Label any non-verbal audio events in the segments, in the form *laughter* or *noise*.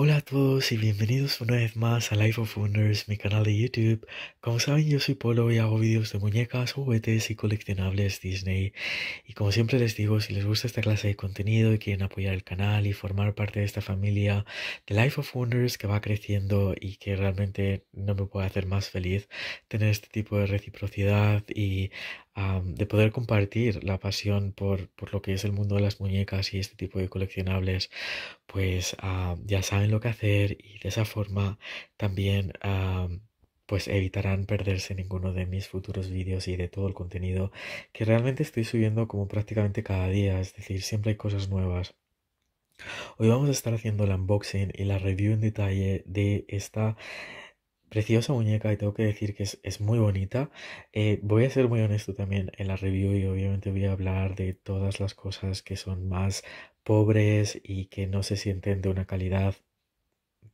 Hola a todos y bienvenidos una vez más a Life of Wonders, mi canal de YouTube. Como saben, yo soy Polo y hago vídeos de muñecas, juguetes y coleccionables Disney. Y como siempre les digo, si les gusta esta clase de contenido y quieren apoyar el canal y formar parte de esta familia de Life of Wonders que va creciendo y que realmente no me puede hacer más feliz tener este tipo de reciprocidad y de poder compartir la pasión por, lo que es el mundo de las muñecas y este tipo de coleccionables, pues ah, ya saben lo que hacer y de esa forma también ah, pues evitarán perderse ninguno de mis futuros vídeos y de todo el contenido que realmente estoy subiendo como prácticamente cada día, es decir, siempre hay cosas nuevas. Hoy vamos a estar haciendo el unboxing y la review en detalle de esta Preciosa muñeca y tengo que decir que es, muy bonita. Eh, voy a ser muy honesto también en la review y obviamente voy a hablar de todas las cosas que son más pobres y que no se sienten de una calidad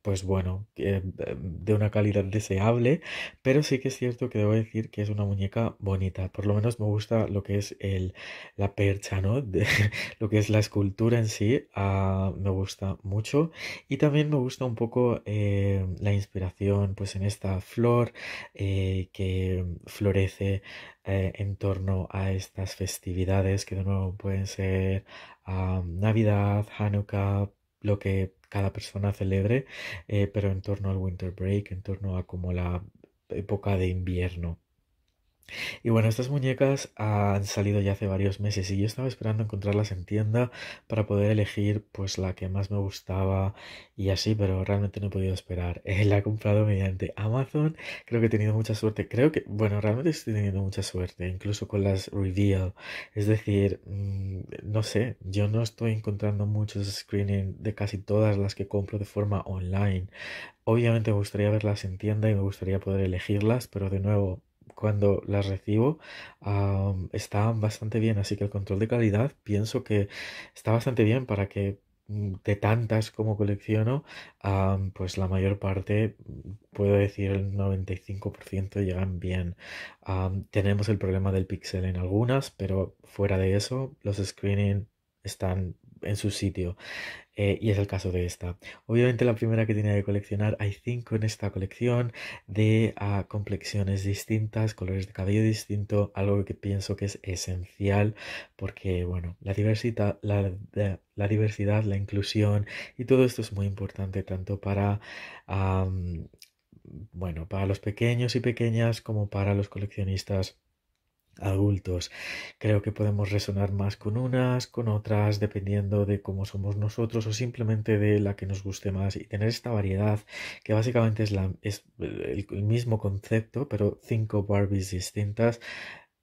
pues bueno, eh, de una calidad deseable, pero sí que es cierto que debo decir que es una muñeca bonita, por lo menos me gusta lo que es la percha, ¿no? *laughs* lo que es la escultura en sí, ah, me gusta mucho y también me gusta un poco eh, la inspiración pues en esta flor eh, que florece en torno a estas festividades que de nuevo pueden ser ah, Navidad, Hanukkah, lo que cada persona celebre, eh, pero en torno al winter break, en torno a como la época de invierno y bueno, estas muñecas han salido ya hace varios meses y yo estaba esperando encontrarlas en tienda para poder elegir pues la que más me gustaba y así, pero realmente no he podido esperar. *laughs* la he comprado mediante Amazon, creo que he tenido mucha suerte, creo que, bueno, realmente estoy teniendo mucha suerte, incluso con las reveal, es decir, mm, no sé, yo no estoy encontrando muchos screenings de casi todas las que compro de forma online. Obviamente me gustaría verlas en tienda y me gustaría poder elegirlas, pero de nuevo cuando las recibo están bastante bien, así que el control de calidad pienso que está bastante bien para que mm, de tantas como colecciono, pues la mayor parte, puedo decir el 95% llegan bien. tenemos el problema del pixel en algunas, pero fuera de eso, los screening están en su sitio. Eh, y es el caso de esta. Obviamente la primera que tiene que coleccionar, hay cinco en esta colección de ah, complexiones distintas, colores de cabello distinto, algo que pienso que es esencial porque, bueno, la diversidad, la, diversidad, la inclusión y todo esto es muy importante tanto para... bueno, para los pequeños y pequeñas como para los coleccionistas adultos. Creo que podemos resonar más con unas, con otras, dependiendo de cómo somos nosotros o simplemente de la que nos guste más y tener esta variedad que básicamente es, la, es el, mismo concepto, pero cinco Barbies distintas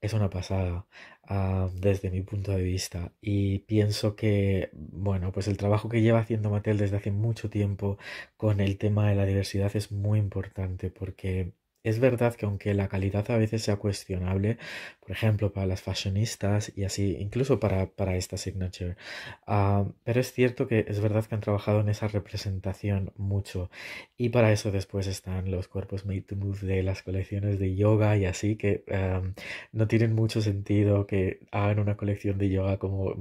es una pasada ah, desde mi punto de vista y pienso que bueno pues el trabajo que lleva haciendo Mattel desde hace mucho tiempo con el tema de la diversidad es muy importante porque es verdad que aunque la calidad a veces sea cuestionable, por ejemplo, para las fashionistas y así, incluso para, esta signature, ah, pero es cierto que es verdad que han trabajado en esa representación mucho y para eso después están los cuerpos made to move de las colecciones de yoga y así, que em, no tienen mucho sentido que hagan una colección de yoga como em,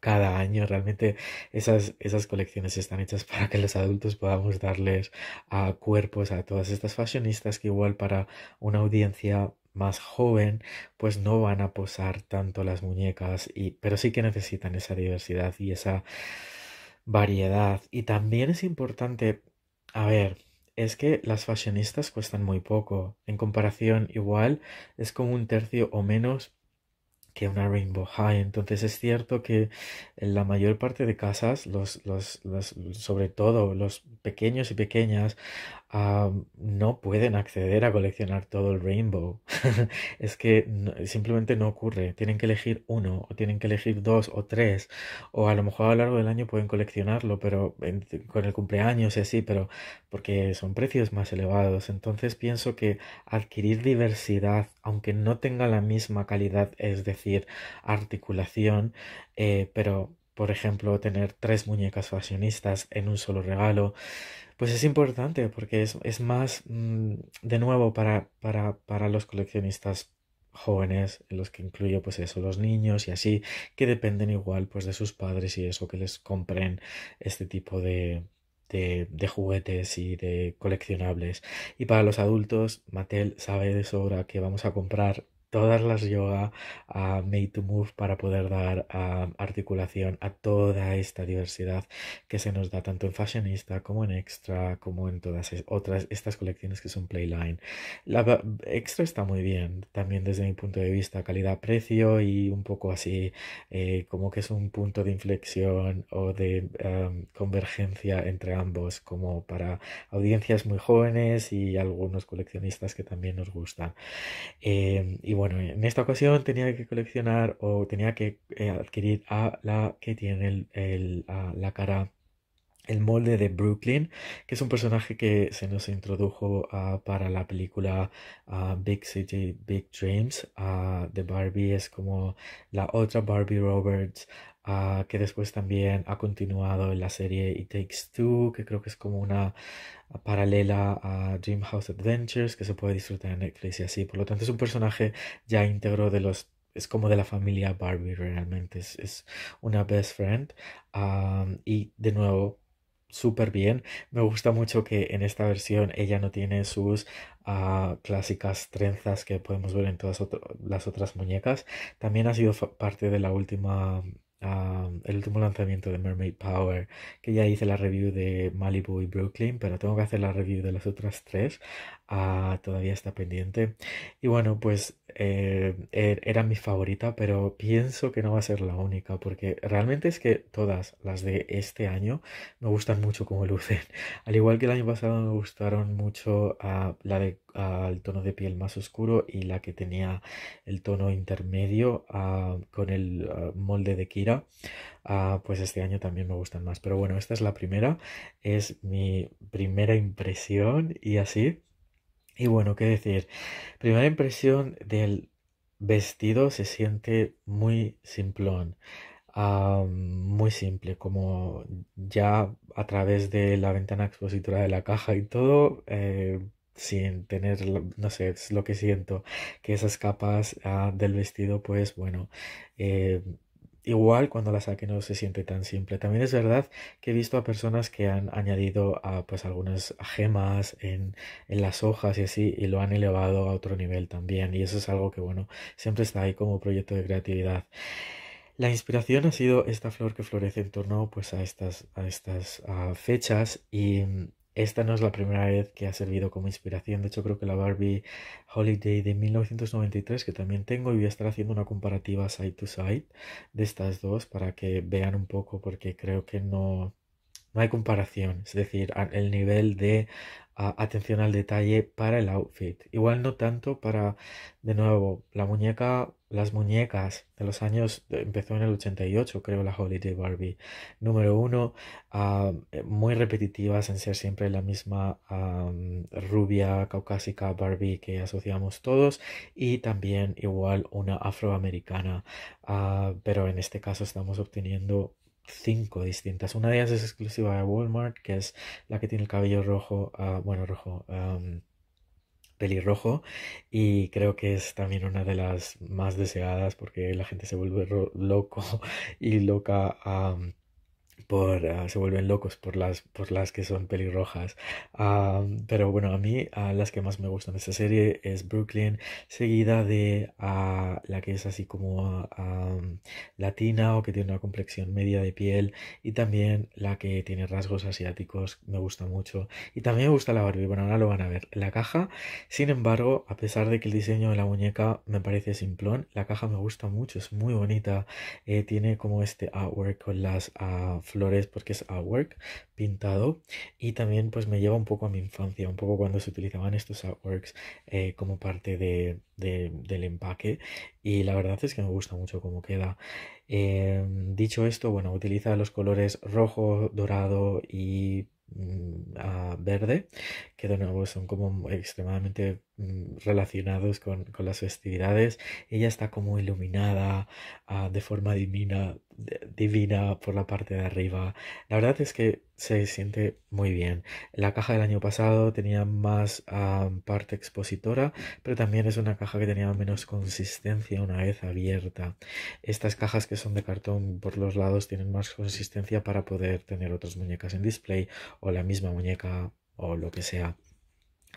cada año, realmente esas, esas colecciones están hechas *laughs* para que los adultos podamos darles a ah, cuerpos a todas estas fashionistas que igual para una audiencia más joven, pues no van a posar tanto las muñecas, y, pero sí que necesitan esa diversidad y esa variedad. Y también es importante, a ver, es que las fashionistas cuestan muy poco. En comparación, igual es como un tercio o menos que una Rainbow High. Entonces es cierto que en la mayor parte de casas, los, los sobre todo los pequeños y pequeñas, Ah, no pueden acceder a coleccionar todo el rainbow. *laughs* es que simplemente no ocurre. Tienen que elegir uno, o tienen que elegir dos o tres, o a lo mejor a lo largo del año pueden coleccionarlo, pero con el cumpleaños y así, pero porque son precios más elevados. Entonces pienso que adquirir diversidad, aunque no tenga la misma calidad, es decir, articulación, eh, pero por ejemplo, tener tres muñecas fashionistas en un solo regalo, pues es importante porque es, es más, mm, de nuevo, para, para, los coleccionistas jóvenes, en los que incluyo pues eso, los niños y así, que dependen igual pues de sus padres y eso, que les compren este tipo de, de, de, juguetes y de coleccionables. Y para los adultos, Mattel sabe de sobra que vamos a comprar todas las yoga a Made to Move para poder dar articulación a toda esta diversidad que se nos da tanto en Fashionista como en Extra, como en todas otras estas colecciones que son Playline. La Extra está muy bien, también desde mi punto de vista, calidad-precio y un poco así eh, como que es un punto de inflexión o de em, convergencia entre ambos, como para audiencias muy jóvenes y algunos coleccionistas que también nos gustan. Em, y bueno, en esta ocasión tenía que coleccionar o tenía que eh, adquirir a la que tiene el, la cara el molde de Brooklyn, que es un personaje que se nos introdujo ah, para la película ah, Big City, Big Dreams. The ah, de Barbie es como la otra Barbie Roberts Ah, que después también ha continuado en la serie It Takes Two, que creo que es como una ah, paralela a Dreamhouse Adventures, que se puede disfrutar en Netflix y así. Por lo tanto, es un personaje ya íntegro de los es como de la familia Barbie realmente, es, una best friend. y de nuevo, súper bien. Me gusta mucho que en esta versión ella no tiene sus ah, clásicas trenzas que podemos ver en todas las otras muñecas. También ha sido parte de la última el último lanzamiento de Mermaid Power, que ya hice la review de Malibu y Brooklyn, pero tengo que hacer la review de las otras tres, ah, todavía está pendiente. Y bueno, pues eh, er, era mi favorita, pero pienso que no va a ser la única, porque realmente es que todas las de este año me gustan mucho como lucen. *laughs* Al igual que el año pasado me gustaron mucho ah, la de el tono de piel más oscuro y la que tenía el tono intermedio ah, con el ah, molde de Kira. pues este año también me gustan más. Pero bueno, esta es la primera, es mi primera impresión y así. Y bueno, qué decir, primera impresión del vestido se siente muy simplón, ah, muy simple, como ya a través de la ventana expositora de la caja y todo, eh, sin tener, no sé, es lo que siento, que esas capas ah, del vestido, pues bueno, eh, igual cuando la saque no se siente tan simple. También es verdad que he visto a personas que han añadido a pues algunas gemas en, las hojas y así y lo han elevado a otro nivel también y eso es algo que bueno, siempre está ahí como proyecto de creatividad. La inspiración ha sido esta flor que florece en torno pues a estas, a estas fechas y esta no es la primera vez que ha servido como inspiración. De hecho, creo que la Barbie Holiday de 1993, que también tengo, y voy a estar haciendo una comparativa side to side de estas dos para que vean un poco, porque creo que no, no hay comparación, es decir, el nivel de atención al detalle para el outfit. Igual no tanto para, de nuevo, la muñeca, las muñecas de los años, empezó en el 88, creo, la Holiday Barbie. Número uno, ah, eh, muy repetitivas en ser siempre la misma ah, rubia caucásica Barbie que asociamos todos y también igual una afroamericana, ah, pero en este caso estamos obteniendo cinco distintas. Una de ellas es exclusiva de Walmart, que es la que tiene el cabello rojo, ah, bueno, rojo, pelirrojo, y creo que es también una de las más deseadas porque la gente se vuelve loco *laughs* y loca. a por, ah, se vuelven locos por las, por las que son pelirrojas. pero bueno, a mí las que más me gustan de esta serie es Brooklyn, seguida de la que es así como latina o que tiene una complexión media de piel y también la que tiene rasgos asiáticos, me gusta mucho. Y también me gusta la Barbie, bueno, ahora lo van a ver. La caja, sin embargo, a pesar de que el diseño de la muñeca me parece simplón, la caja me gusta mucho, es muy bonita, eh, tiene como este artwork con las flores porque es artwork pintado y también pues me lleva un poco a mi infancia, un poco cuando se utilizaban estos artworks eh, como parte de, del empaque y la verdad es que me gusta mucho cómo queda. Em, dicho esto, bueno, utiliza los colores rojo, dorado y mm, verde, que de nuevo son como extremadamente mm, relacionados con, las festividades. Ella está como iluminada ah, de forma divina divina por la parte de arriba. La verdad es que se siente muy bien. La caja del año pasado tenía más ah, parte expositora, pero también es una caja que tenía menos consistencia una vez abierta. Estas cajas que son de cartón por los lados tienen más consistencia para poder tener otras muñecas en display o la misma muñeca o lo que sea.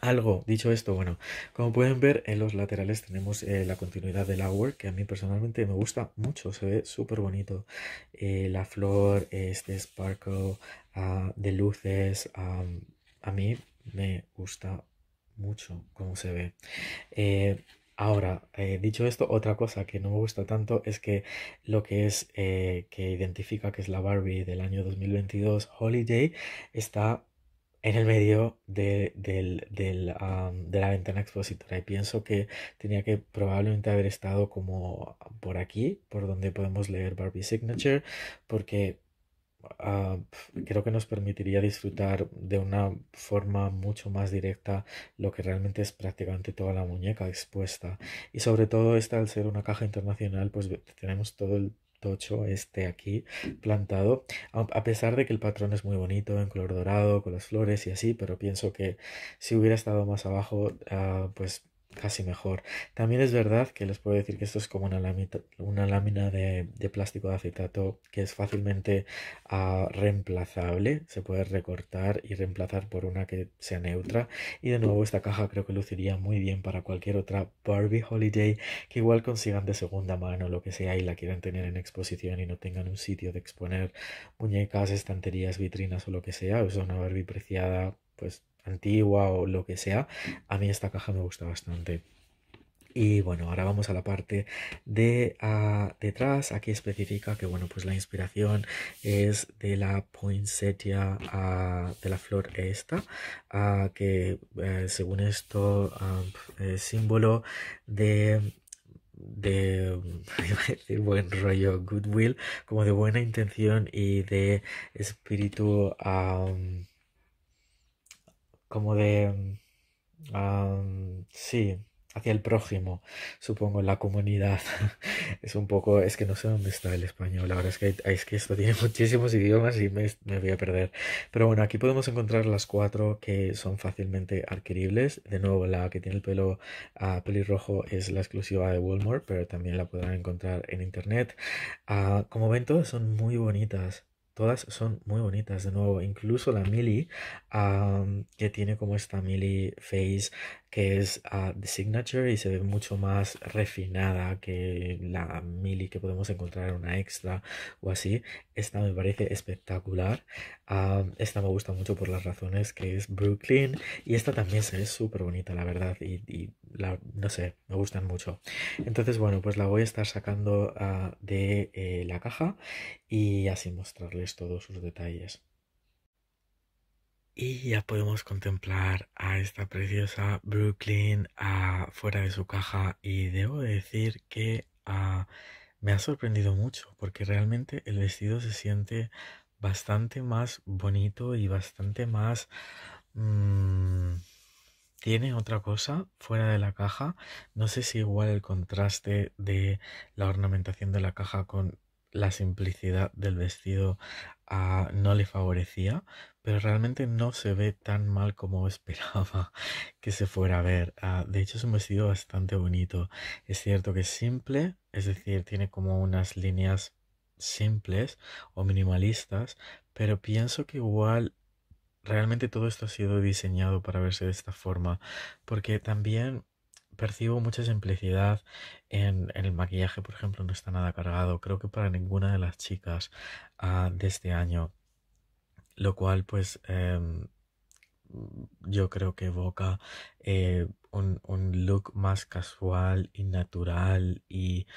Algo, dicho esto, bueno, como pueden ver en los laterales tenemos eh, la continuidad del hour, que a mí personalmente me gusta mucho, se ve súper bonito. Eh, la flor, este sparkle ah, de luces, a mí me gusta mucho cómo se ve. Eh, ahora, dicho esto, otra cosa que no me gusta tanto es que lo que es que identifica que es la Barbie del año 2022 Holiday está en el medio de, la ventana expositora y pienso que tenía que probablemente haber estado como por aquí, por donde podemos leer Barbie Signature, porque ah, creo que nos permitiría disfrutar de una forma mucho más directa lo que realmente es prácticamente toda la muñeca expuesta. Y sobre todo esta, al ser una caja internacional, pues tenemos todo el este aquí plantado, a pesar de que el patrón es muy bonito, en color dorado, con las flores y así, pero pienso que si hubiera estado más abajo, ah, pues casi mejor. También es verdad que les puedo decir que esto es como una, una lámina de, plástico de acetato que es fácilmente ah, reemplazable, se puede recortar y reemplazar por una que sea neutra. Y de nuevo esta caja creo que luciría muy bien para cualquier otra Barbie Holiday que igual consigan de segunda mano lo que sea y la quieran tener en exposición y no tengan un sitio de exponer muñecas, estanterías, vitrinas o lo que sea. O sea, una Barbie preciada, pues antigua o lo que sea, a mí esta caja me gusta bastante. Y bueno, ahora vamos a la parte de ah, detrás. Aquí especifica que bueno, pues la inspiración es de la poinsettia ah, de la flor esta, ah, que eh, según esto es símbolo de de, *laughs* buen rollo, goodwill, como de buena intención y de espíritu como de... Mm, sí, hacia el prójimo, supongo, la comunidad. *laughs* es un poco, es que no sé dónde está el español, ahora es que, es que esto tiene *laughs* muchísimos idiomas y me, voy a perder. Pero bueno, aquí podemos encontrar las cuatro que son fácilmente adquiribles. De nuevo, la que tiene el pelo ah, pelirrojo es la exclusiva de Walmart, pero también la podrán encontrar en internet. Ah, como ven, todas son muy bonitas. Todas son muy bonitas de nuevo, incluso la Millie, que tiene como esta Millie face que es The ah, Signature y se ve mucho más refinada que la Mili que podemos encontrar en una extra o así. Esta me parece espectacular. Ah, esta me gusta mucho por las razones que es Brooklyn y esta también se ve súper bonita, la verdad. Y, no sé, me gustan mucho. Entonces, bueno, pues la voy a estar sacando ah, de eh, la caja y así mostrarles todos sus detalles. Y ya podemos contemplar a esta preciosa Brooklyn ah, fuera de su caja y debo decir que ah, me ha sorprendido mucho porque realmente el vestido se siente bastante más bonito y bastante más... Mm, tiene otra cosa fuera de la caja. No sé si igual el contraste de la ornamentación de la caja con la simplicidad del vestido ah, no le favorecía, pero realmente no se ve tan mal como *laughs* esperaba que se fuera a ver. Ah, de hecho es un vestido bastante bonito. Es cierto que es simple, es decir, tiene como unas líneas simples o minimalistas, pero pienso que igual realmente todo esto ha sido diseñado para verse de esta forma, porque también percibo mucha simplicidad en, el maquillaje, por ejemplo, no está nada cargado. Creo que para ninguna de las chicas ah, de este año. Lo cual, pues, em, yo creo que evoca eh, un, look más casual y natural y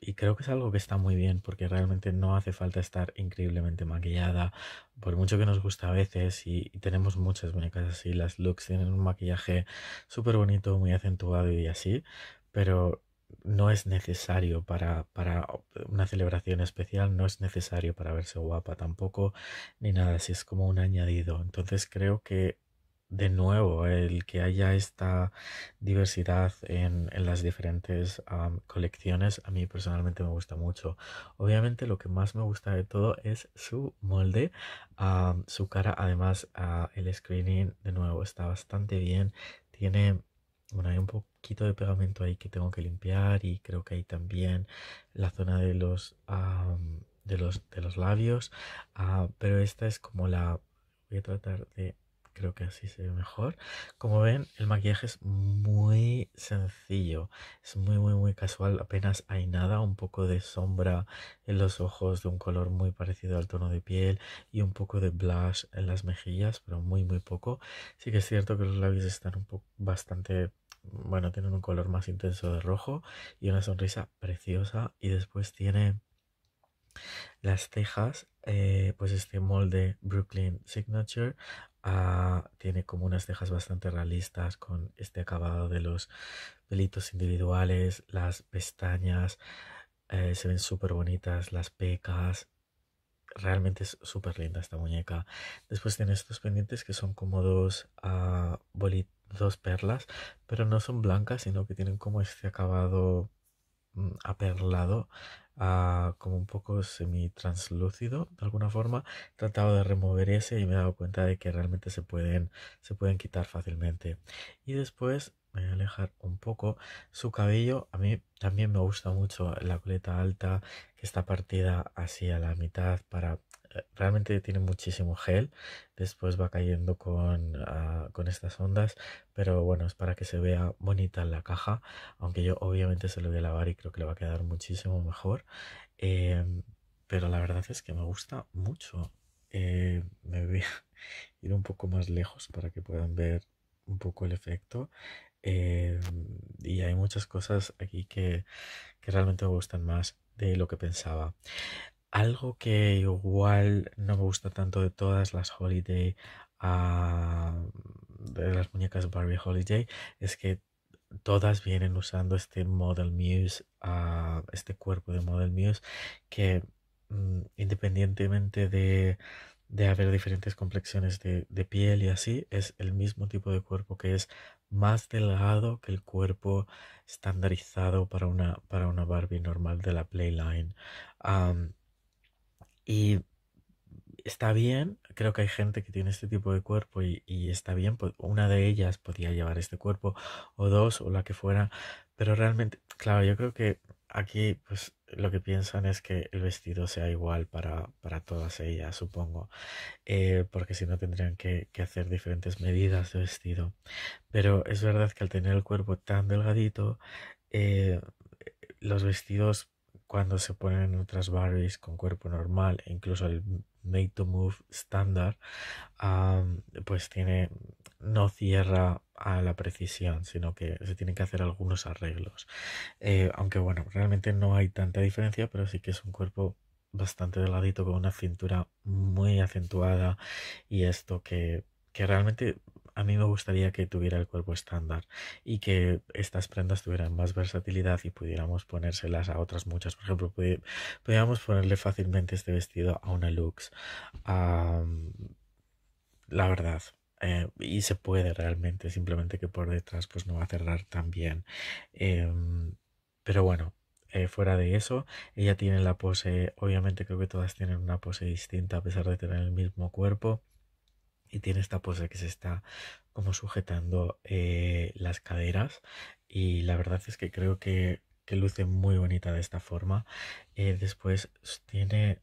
y creo que es algo que está muy bien porque realmente no hace falta estar increíblemente maquillada, por mucho que nos gusta a veces y, tenemos muchas muñecas así, las looks tienen un maquillaje súper bonito, muy acentuado y así, pero no es necesario para, para, una celebración especial, no es necesario para verse guapa tampoco, ni nada si es como un añadido. Entonces creo que de nuevo el que haya esta diversidad en, las diferentes colecciones a mí personalmente me gusta mucho obviamente lo que más me gusta de todo es su molde su cara además ah, el screening de nuevo está bastante bien tiene bueno, hay un poquito de pegamento ahí que tengo que limpiar y creo que hay también la zona de los, de los, de los labios, ah, pero esta es como la... Voy a tratar de creo que así se ve mejor. Como ven, el maquillaje es muy sencillo, es muy, muy, muy casual, apenas hay nada, un poco de sombra en los ojos de un color muy parecido al tono de piel y un poco de blush en las mejillas, pero muy, muy poco. Sí que es cierto que los labios están un poco bastante bueno, tienen un color más intenso de rojo y una sonrisa preciosa y después tiene las tejas, eh, pues este molde Brooklyn Signature ah, tiene como unas tejas bastante realistas con este acabado de los pelitos individuales, las pestañas, eh, se ven súper bonitas, las pecas. Realmente es súper linda esta muñeca. Después tiene estos pendientes que son como dos, ah, dos perlas, pero no son blancas, sino que tienen como este acabado mm, aperlado Ah, como un poco semi-translúcido de alguna forma. He tratado de remover ese y me he dado cuenta de que realmente se pueden, se pueden quitar fácilmente. Y después me voy a alejar un poco. Su cabello, a mí también me gusta mucho la coleta alta que está partida así a la mitad para realmente tiene muchísimo gel, después va cayendo ah, con, estas ondas, pero bueno, es para que se vea bonita la caja, aunque yo obviamente se lo voy a lavar y creo que le va a quedar muchísimo mejor, em, pero la verdad es que me gusta mucho. Eh, me voy a *laughs* ir un poco más lejos para que puedan ver un poco el efecto. Em, y hay muchas cosas aquí que, que realmente me gustan más de lo que pensaba. Algo que igual no me gusta tanto de todas las Holiday, ah, de las muñecas Barbie Holiday, es que todas vienen usando este Model Muse, ah, este cuerpo de Model Muse, que mm, independientemente de, haber diferentes complexiones de, piel y así, es el mismo tipo de cuerpo que es más delgado que el cuerpo estandarizado para una, para una Barbie normal de la Playline. Y está bien, creo que hay gente que tiene este tipo de cuerpo y, está bien, pues, una de ellas podría llevar este cuerpo o dos o la que fuera, pero realmente, claro, yo creo que aquí pues lo que piensan es que el vestido sea igual para, todas ellas, supongo, eh, porque si no tendrían que, hacer diferentes medidas de vestido. Pero es verdad que al tener el cuerpo tan delgadito, eh, los vestidos cuando se ponen otras Barbies con cuerpo normal, e incluso el Made to Move estándar, pues tiene, no cierra a la precisión, sino que se tienen que hacer algunos arreglos. Eh, aunque bueno, realmente no hay tanta diferencia, pero sí que es un cuerpo bastante delgadito con una cintura muy acentuada y esto que, que realmente a mí me gustaría que tuviera el cuerpo estándar y que estas prendas tuvieran más versatilidad y pudiéramos ponérselas a otras muchas. Por ejemplo, podríamos pudiéramos ponerle fácilmente este vestido a una Lux. la verdad. Eh, y se puede realmente, simplemente que por detrás pues no va a cerrar tan bien. Em, pero bueno, eh, fuera de eso, ella tiene la pose, obviamente creo que todas tienen una pose distinta a pesar de tener el mismo cuerpo y tiene esta pose que se está como sujetando eh, las caderas y la verdad es que creo que, que luce muy bonita de esta forma. Eh, después tiene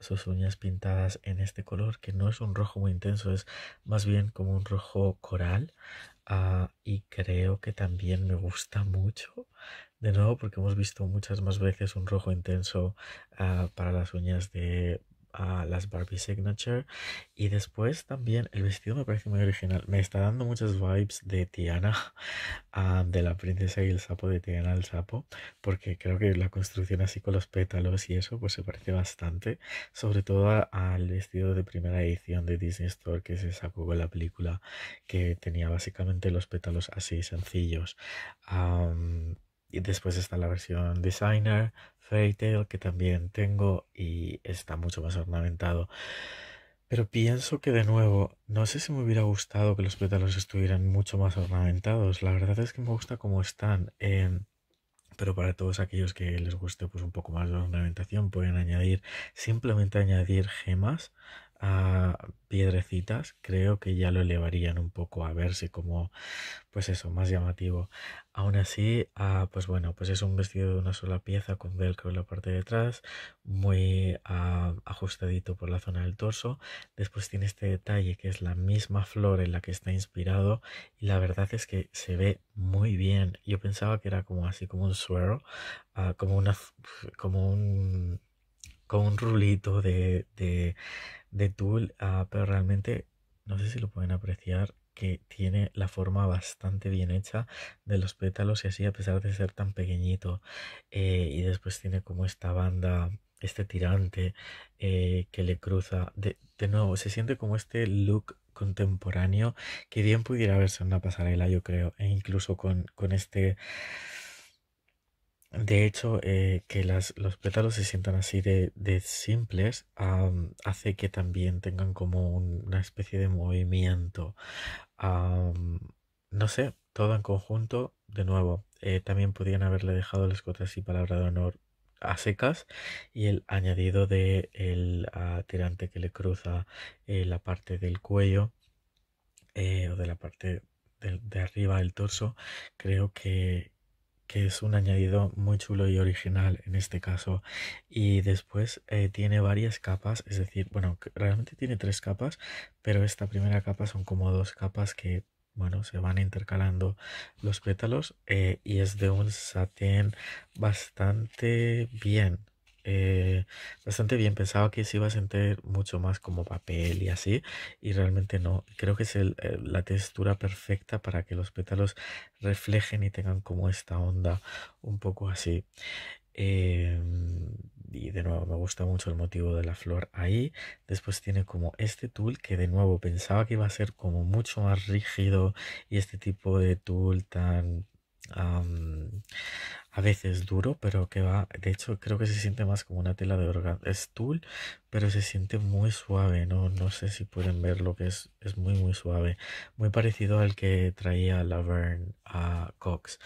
sus uñas pintadas en este color que no es un rojo muy intenso, es más bien como un rojo coral. Ah, y creo que también me gusta mucho de nuevo porque hemos visto muchas más veces un rojo intenso ah, para las uñas de, a las Barbie Signature. Y después también el vestido me parece muy original. Me está dando muchas vibes de Tiana, *laughs* ah, de la princesa y el sapo, de Tiana el sapo, porque creo que la construcción así con los pétalos y eso, pues se parece bastante, sobre todo al vestido de primera edición de Disney Store que se sacó con la película, que tenía básicamente los pétalos así sencillos. y después está la versión designer, que también tengo y está mucho más ornamentado. Pero pienso que de nuevo, no sé si me hubiera gustado que los pétalos estuvieran mucho más ornamentados. La verdad es que me gusta cómo están. Eh, pero para todos aquellos que les guste pues un poco más de ornamentación pueden añadir simplemente añadir gemas piedrecitas, creo que ya lo elevarían un poco a verse como, pues eso, más llamativo. Aún así, ah, pues bueno, pues es un vestido de una sola pieza con velcro en la parte de atrás, muy ah, ajustadito por la zona del torso. Después tiene este detalle que es la misma flor en la que está inspirado y la verdad es que se ve muy bien. Yo pensaba que era como así, como un suero, ah, como, una, como un con un rulito de, de, de tul, ah, pero realmente no sé si lo pueden apreciar que tiene la forma bastante bien hecha de los pétalos y así a pesar de ser tan pequeñito eh, y después tiene como esta banda este tirante eh, que le cruza de, de nuevo se siente como este look contemporáneo que bien pudiera verse en una pasarela yo creo e incluso con, con este de hecho, eh, que las, los pétalos se sientan así de, de simples hace que también tengan como una especie de movimiento. no sé, todo en conjunto, de nuevo, eh, también podían haberle dejado las cotas y palabra de honor a secas y el añadido de ah, tirante que le cruza eh, la parte del cuello o de la parte de arriba del torso creo que, que es un añadido muy chulo y original en este caso. Y después eh, tiene varias capas, es decir, bueno, realmente tiene tres capas, pero esta primera capa son como dos capas que bueno, se van intercalando los pétalos eh, y es de un satén bastante bien eh, bastante bien. Pensaba que se iba a sentir mucho más como papel y así, y realmente no. Creo que es eh, la textura perfecta para que los pétalos reflejen y tengan como esta onda un poco así. Em, y de nuevo me gusta mucho el motivo de la flor ahí. Después tiene como este tul que de nuevo pensaba que iba a ser como mucho más rígido y este tipo de tul tan a veces duro, pero que va, de hecho creo que se siente más como una tela de organ es tul, pero se siente muy suave, no, no sé si pueden ver lo que es, es muy muy suave, muy parecido al que traía Laverne a Cox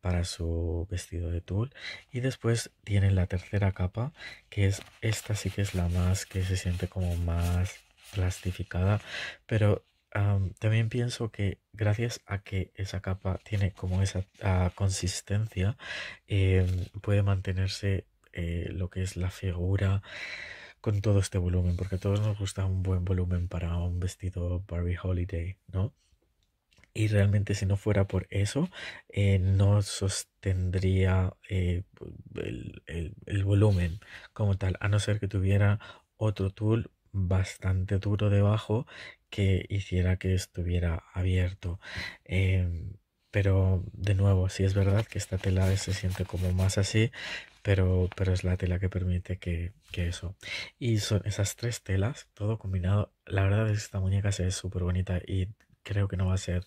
para su vestido de tul. Y después tiene la tercera capa, que es esta sí que es la más que se siente como más plastificada, pero también pienso que gracias a que esa capa tiene como esa ah, consistencia, em, puede mantenerse eh, lo que es la figura con todo este volumen, porque a todos nos gusta un buen volumen para un vestido Barbie Holiday, ¿no? Y realmente si no fuera por eso, eh, no sostendría eh, el, el volumen como tal, a no ser que tuviera otro tool bastante duro debajo que hiciera que estuviera abierto. Em, pero de nuevo, sí es verdad que esta tela se siente como más así, pero, pero es la tela que permite que, que eso. Y son esas tres telas, todo combinado. La verdad es que esta muñeca se ve súper bonita y creo que no va a ser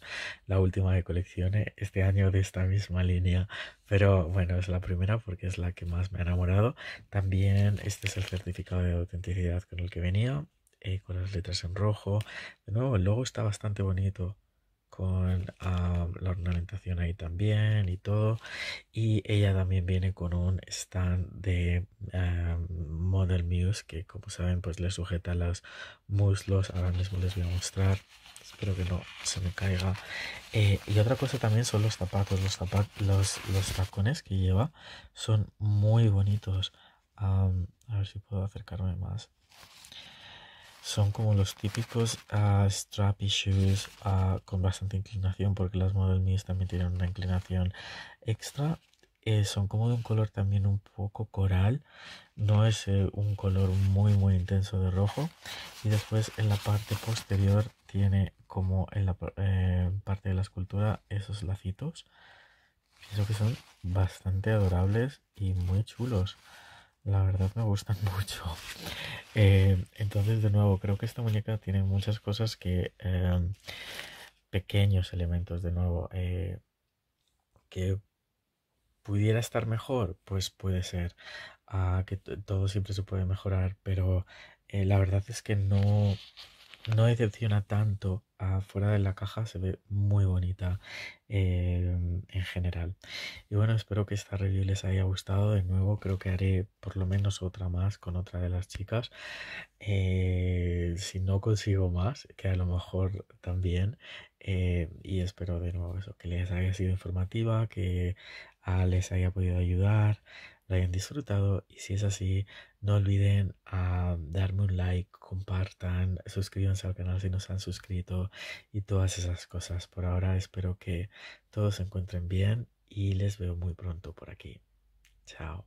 la última de colecciones este año de esta misma línea. Pero bueno, es la primera porque es la que más me ha enamorado. También este es el certificado de autenticidad con el que venía. Eh, con las letras en rojo. De nuevo, el logo está bastante bonito con ah, la ornamentación ahí también y todo. Y ella también viene con un stand de ah, Model Muse que como saben pues le sujeta los muslos. Ahora mismo les voy a mostrar. Espero que no se me caiga. Eh, y otra cosa también son los zapatos. Los, zapatos, los, los tacones que lleva son muy bonitos. Ah, a ver si puedo acercarme más son como los típicos ah, strappy shoes ah, con bastante inclinación porque las Model Mi's también tienen una inclinación extra eh, son como de un color también un poco coral no es eh, un color muy muy intenso de rojo y después en la parte posterior tiene como en la eh, parte de la escultura esos lacitos pienso que son bastante adorables y muy chulos la verdad me gustan *laughs* mucho. Eh, entonces, de nuevo, creo que esta muñeca tiene muchas cosas que... Eh, pequeños elementos, de nuevo, eh, que pudiera estar mejor, pues puede ser. Ah, que todo siempre se puede mejorar, pero la verdad es que no, no decepciona tanto Ah, fuera de la caja se ve muy bonita em, en general y bueno espero que esta review les haya gustado de nuevo creo que haré por lo menos otra más con otra de las chicas eh, si no consigo más que a lo mejor también eh, y espero de nuevo eso que les haya sido informativa que ah, les haya podido ayudar lo hayan disfrutado y si es así no olviden ah, darme un like, compartan, suscríbanse al canal si no se han suscrito y todas esas cosas. Por ahora espero que todos se encuentren bien y les veo muy pronto por aquí. Chao.